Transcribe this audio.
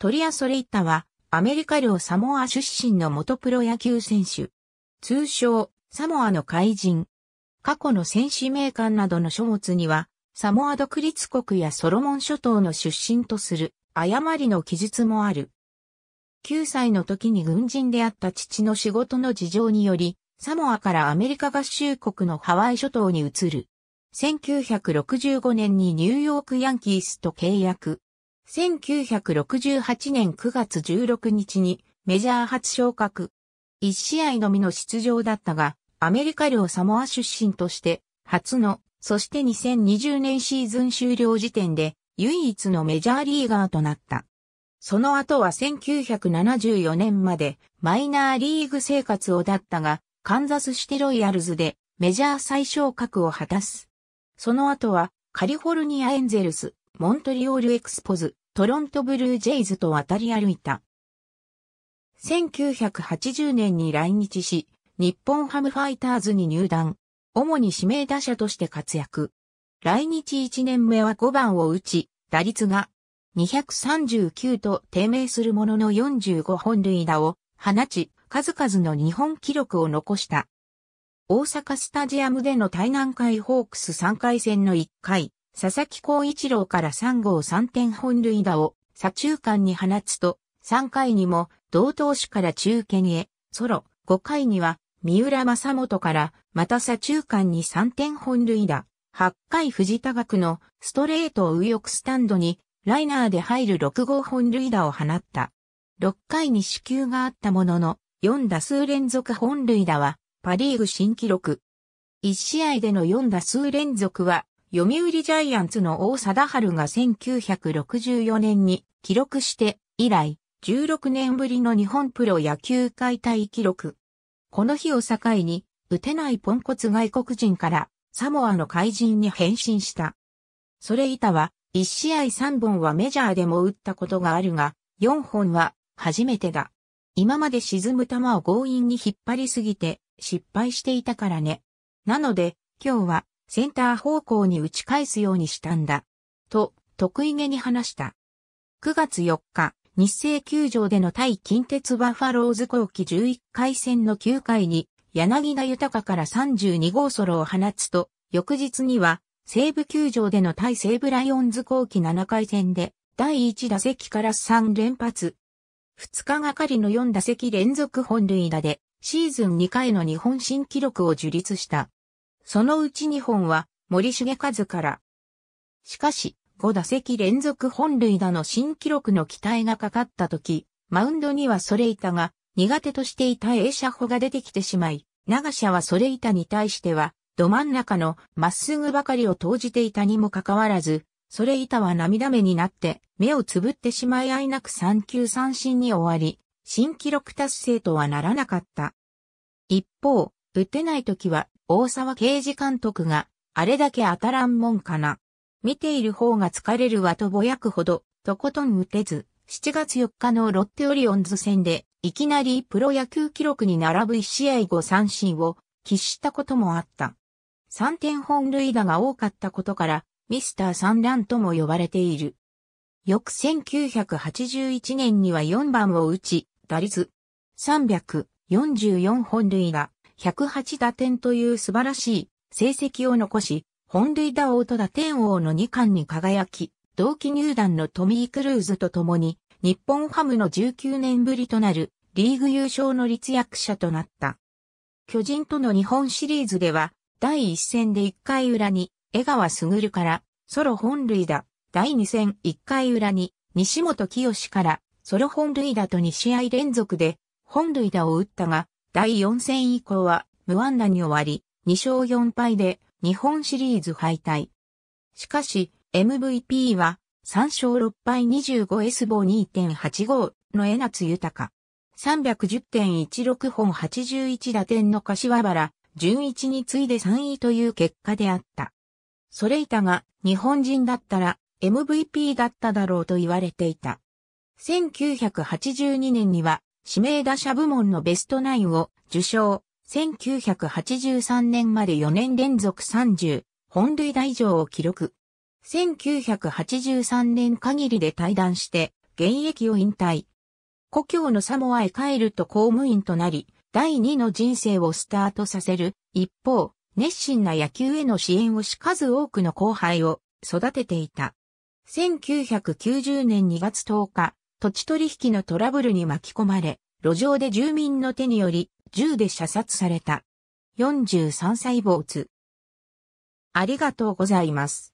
トリア・ソレイタは、アメリカ領サモア出身の元プロ野球選手。通称、サモアの怪人。過去の戦士名鑑などの書物には、サモア独立国やソロモン諸島の出身とする誤りの記述もある。9歳の時に軍人であった父の仕事の事情により、サモアからアメリカ合衆国のハワイ諸島に移る。1965年にニューヨークヤンキースと契約。1968年9月16日にメジャー初昇格。1試合のみの出場だったが、アメリカ領サモア出身として初の、そして2020年シーズン終了時点で唯一のメジャーリーガーとなった。その後は1974年までマイナーリーグ生活をだったが、カンザスシテロイヤルズでメジャー最昇格を果たす。その後はカリフォルニアエンゼルス、モントリオールエクスポズ、トロントブルージェイズと渡り歩いた。1980年に来日し、日本ハムファイターズに入団。主に指名打者として活躍。来日1年目は5番を打ち、打率が239と低迷するものの45本塁打を放ち、数々の日本記録を残した。大阪スタジアムでの対南海ホークス3回戦の1回、佐々木光一郎から3号3点本塁打を左中間に放つと、3回にも同投手から中堅へ、ソロ、5回には三浦正元からまた左中間に3点本塁打、8回藤田学のストレートを右翼スタンドにライナーで入る6号本塁打を放った。6回に支給があったものの、4打数連続本塁打はパリーグ新記録。1試合での4打数連続は読売ジャイアンツの王貞治が1964年に記録して以来16年ぶりの日本プロ野球解体記録。この日を境に打てないポンコツ外国人からサモアの怪人に変身した。それ以下は1試合3本はメジャーでも打ったことがあるが4本は初めてだ。今まで沈む球を強引に引っ張りすぎて失敗していたからね。なので、今日はセンター方向に打ち返すようにしたんだ。と、得意げに話した。9月4日、日清球場での対近鉄バファローズ後期11回戦の9回に、柳田豊から32号ソロを放つと、翌日には、西武球場での対西武ライオンズ後期7回戦で、第1打席から3連発。2日がかりの4打席連続本塁打で、シーズン2回の日本新記録を樹立した。そのうち2本は森重和から。しかし、5打席連続本塁打の新記録の期待がかかった時、マウンドにはそれイタが、苦手としていた映社保が出てきてしまい、長社はそれイタに対しては、ど真ん中のまっすぐばかりを投じていたにもかかわらず、それ板は涙目になって、目をつぶってしまいあいなく三球三振に終わり、新記録達成とはならなかった。一方、打てない時は大沢刑事監督が、あれだけ当たらんもんかな。見ている方が疲れるわとぼやくほど、とことん打てず、7月4日のロッテオリオンズ戦で、いきなりプロ野球記録に並ぶ1試合後三振を、喫したこともあった。3点本塁打が多かったことから、ミスター三乱とも呼ばれている。翌1981年には4番を打ち、打率344本塁打、108打点という素晴らしい成績を残し、本塁打王と打点王の2冠に輝き、同期入団のトミー・クルーズと共に、日本ハムの19年ぶりとなるリーグ優勝の立役者となった。巨人との日本シリーズでは、第1戦で1回裏に、江川卓からソロ本塁打、第2戦1回裏に、西本清からソロ本塁打と2試合連続で本塁打を打ったが、第4戦以降は無安打に終わり、2勝4敗で日本シリーズ敗退。しかし、MVP は3勝6敗2 5 s 棒2.85の江夏豊。310.16本81打点の柏原、順一に次いで3位という結果であった。それいたが日本人だったら MVP だっただろうと言われていた。1982年には指名打者部門のベストナインを受賞。1983年まで4年連続30本塁打以上を記録。1983年限りで退団して現役を引退。故郷のサモアへ帰ると公務員となり、第二の人生をスタートさせる。一方、熱心な野球への支援をし数多くの後輩を育てていた。1990年2月10日、土地取引のトラブルに巻き込まれ、路上で住民の手により銃で射殺された。43歳坊主。ありがとうございます。